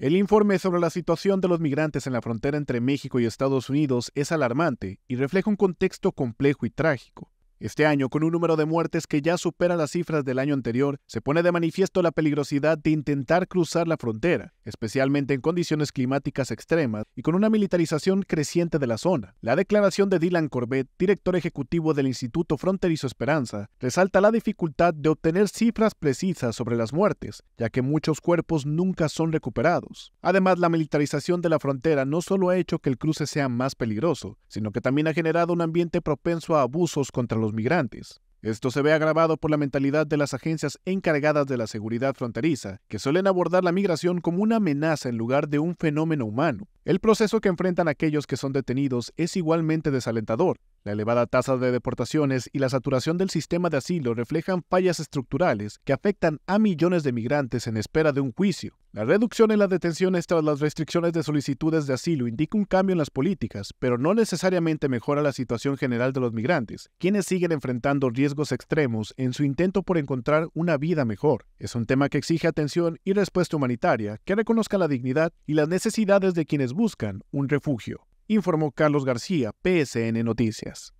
El informe sobre la situación de los migrantes en la frontera entre México y Estados Unidos es alarmante y refleja un contexto complejo y trágico. Este año, con un número de muertes que ya supera las cifras del año anterior, se pone de manifiesto la peligrosidad de intentar cruzar la frontera, especialmente en condiciones climáticas extremas y con una militarización creciente de la zona. La declaración de Dylan Corbett, director ejecutivo del Instituto Fronterizo Esperanza, resalta la dificultad de obtener cifras precisas sobre las muertes, ya que muchos cuerpos nunca son recuperados. Además, la militarización de la frontera no solo ha hecho que el cruce sea más peligroso, sino que también ha generado un ambiente propenso a abusos contra los migrantes. Esto se ve agravado por la mentalidad de las agencias encargadas de la seguridad fronteriza, que suelen abordar la migración como una amenaza en lugar de un fenómeno humano. El proceso que enfrentan aquellos que son detenidos es igualmente desalentador, la elevada tasa de deportaciones y la saturación del sistema de asilo reflejan fallas estructurales que afectan a millones de migrantes en espera de un juicio. La reducción en las detenciones tras las restricciones de solicitudes de asilo indica un cambio en las políticas, pero no necesariamente mejora la situación general de los migrantes, quienes siguen enfrentando riesgos extremos en su intento por encontrar una vida mejor. Es un tema que exige atención y respuesta humanitaria que reconozca la dignidad y las necesidades de quienes buscan un refugio informó Carlos García, PSN Noticias.